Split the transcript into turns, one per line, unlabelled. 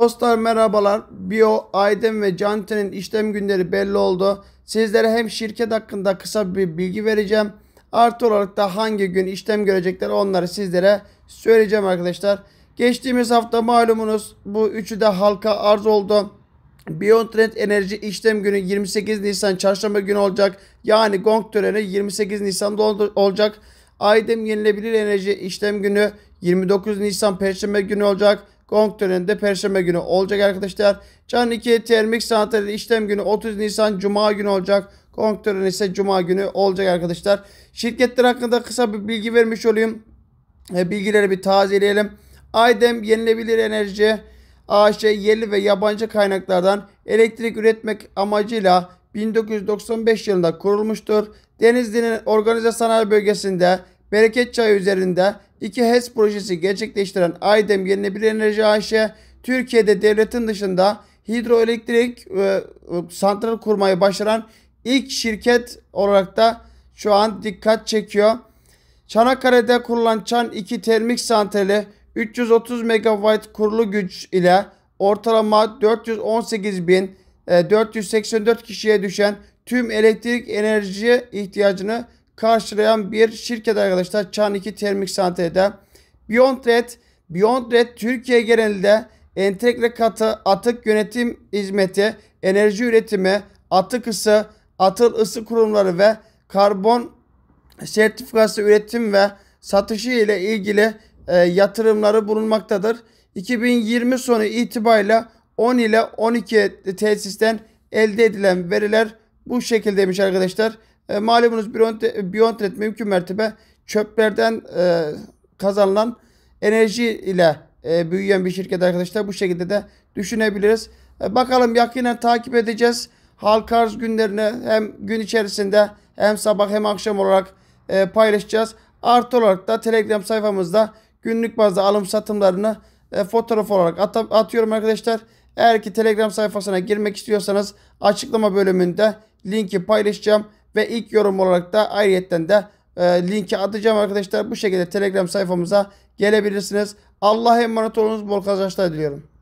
Dostlar merhabalar. Bio, Aydın ve Canti'nin işlem günleri belli oldu. Sizlere hem şirket hakkında kısa bir bilgi vereceğim. Artı olarak da hangi gün işlem görecekler onları sizlere söyleyeceğim arkadaşlar. Geçtiğimiz hafta malumunuz bu üçü de halka arz oldu. Biontnet Enerji işlem günü 28 Nisan çarşamba günü olacak. Yani gong töreni 28 Nisan'da olacak. Aydem Yenilebilir Enerji işlem günü 29 Nisan Perşembe günü olacak. Gong töreninde Perşembe günü olacak arkadaşlar. Can 2 termik santrali işlem günü 30 Nisan Cuma günü olacak. Gong töreni ise Cuma günü olacak arkadaşlar. Şirketler hakkında kısa bir bilgi vermiş olayım. E, bilgileri bir tazeleyelim. Aydem Yenilebilir Enerji AŞ yerli ve yabancı kaynaklardan elektrik üretmek amacıyla 1995 yılında kurulmuştur. Denizli'nin organize sanayi bölgesinde Bereket Çayı üzerinde 2 HES projesi gerçekleştiren Aydem Yenilenebilir Enerji AŞ, e, Türkiye'de devletin dışında hidroelektrik e, santral kurmayı başaran ilk şirket olarak da şu an dikkat çekiyor. Çanakkale'de kurulan Çan 2 termik santrali 330 MW kurulu güç ile ortalama 418.484 e, kişiye düşen tüm elektrik enerji ihtiyacını karşılayan bir şirket arkadaşlar Çaniki Termik Santre'de. Beyond Red, Beyond Red Türkiye genelinde entegre katı atık yönetim hizmeti, enerji üretimi, atık ısı, atıl ısı kurumları ve karbon sertifikası üretim ve satışı ile ilgili e, yatırımları bulunmaktadır. 2020 sonu itibariyle 10 ile 12 tesisten elde edilen veriler bu şekildeymiş arkadaşlar. E, malumunuz Biontlet mümkün mertebe çöplerden e, kazanılan enerji ile e, büyüyen bir şirket arkadaşlar. Bu şekilde de düşünebiliriz. E, bakalım yakinen takip edeceğiz. Halka arz günlerini hem gün içerisinde hem sabah hem akşam olarak e, paylaşacağız. Artı olarak da Telegram sayfamızda günlük bazda alım satımlarını e, fotoğraf olarak at atıyorum arkadaşlar. Eğer ki Telegram sayfasına girmek istiyorsanız açıklama bölümünde linki paylaşacağım. Ve ilk yorum olarak da ayrıyetten de e, linki atacağım arkadaşlar. Bu şekilde Telegram sayfamıza gelebilirsiniz. Allah'a emanet olunuz. Bol kazançlar diliyorum.